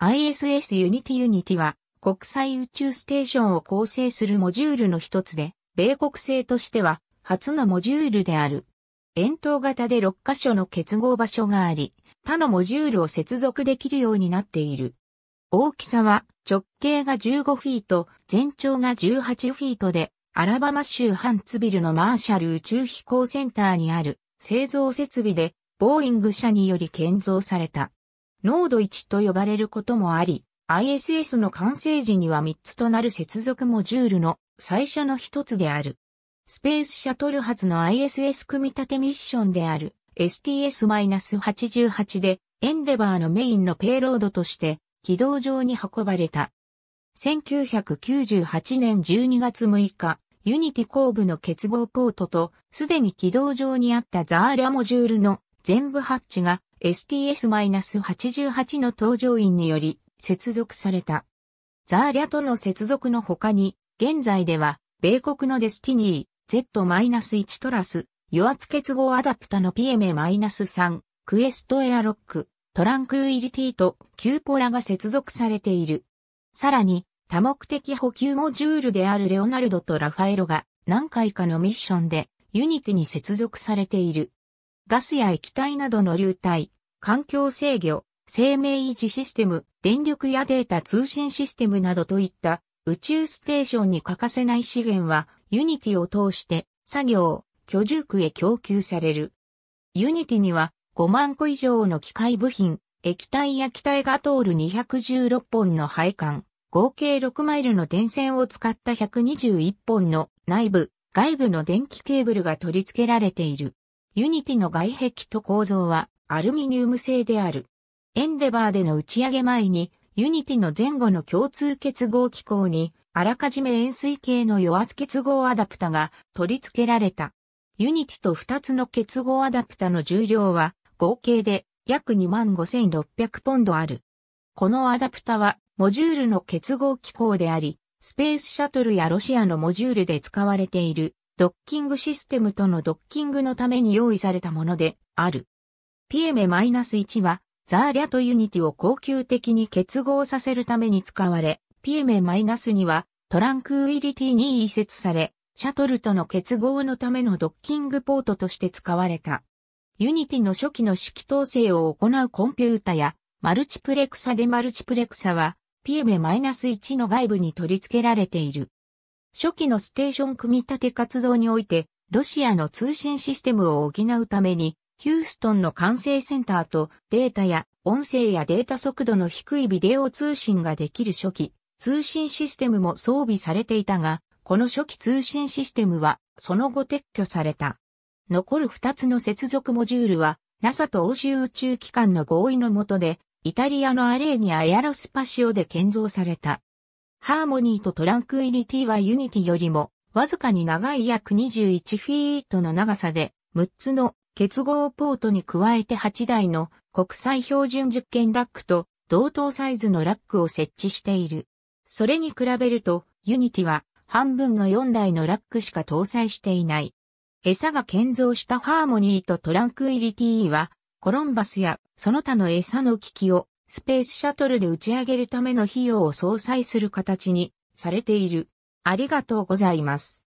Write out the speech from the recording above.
ISS ユニティユニティは国際宇宙ステーションを構成するモジュールの一つで、米国製としては初のモジュールである。円筒型で6箇所の結合場所があり、他のモジュールを接続できるようになっている。大きさは直径が15フィート、全長が18フィートで、アラバマ州ハンツビルのマーシャル宇宙飛行センターにある製造設備で、ボーイング社により建造された。濃度1と呼ばれることもあり、ISS の完成時には3つとなる接続モジュールの最初の一つである。スペースシャトル発の ISS 組み立てミッションである STS-88 でエンデバーのメインのペイロードとして軌道上に運ばれた。1998年12月6日、ユニティ後部の結合ポートとすでに軌道上にあったザーラモジュールの全部ハッチが STS-88 の搭乗員により接続された。ザーリャとの接続の他に、現在では、米国のデスティニー Z-1 トラス、油圧結合アダプタの PM-3、クエストエアロック、トランクイリティとキューポラが接続されている。さらに、多目的補給モジュールであるレオナルドとラファエロが何回かのミッションでユニティに接続されている。ガスや液体などの流体、環境制御、生命維持システム、電力やデータ通信システムなどといった宇宙ステーションに欠かせない資源はユニティを通して作業、居住区へ供給される。ユニティには5万個以上の機械部品、液体や機体が通る216本の配管、合計6マイルの電線を使った121本の内部、外部の電気ケーブルが取り付けられている。ユニティの外壁と構造はアルミニウム製である。エンデバーでの打ち上げ前に、ユニティの前後の共通結合機構に、あらかじめ円錐形の余圧結合アダプタが取り付けられた。ユニティと2つの結合アダプタの重量は合計で約25,600ポンドある。このアダプタはモジュールの結合機構であり、スペースシャトルやロシアのモジュールで使われているドッキングシステムとのドッキングのために用意されたものである。ピエメ -1 は、ザーリャとユニティを恒久的に結合させるために使われ、ピエメ -2 は、トランクウィリティに移設され、シャトルとの結合のためのドッキングポートとして使われた。ユニティの初期の式統制を行うコンピュータや、マルチプレクサでマルチプレクサは、ピエメ -1 の外部に取り付けられている。初期のステーション組み立て活動において、ロシアの通信システムを補うために、ヒューストンの管制センターとデータや音声やデータ速度の低いビデオ通信ができる初期、通信システムも装備されていたが、この初期通信システムはその後撤去された。残る2つの接続モジュールは NASA と欧州宇宙機関の合意の下でイタリアのアレーニアエアロスパシオで建造された。ハーモニーとトランクイリティはユニティよりもわずかに長い約21フィートの長さで6つの結合ポートに加えて8台の国際標準実験ラックと同等サイズのラックを設置している。それに比べるとユニティは半分の4台のラックしか搭載していない。餌が建造したハーモニーとトランクイリティはコロンバスやその他の餌の機器をスペースシャトルで打ち上げるための費用を相殺する形にされている。ありがとうございます。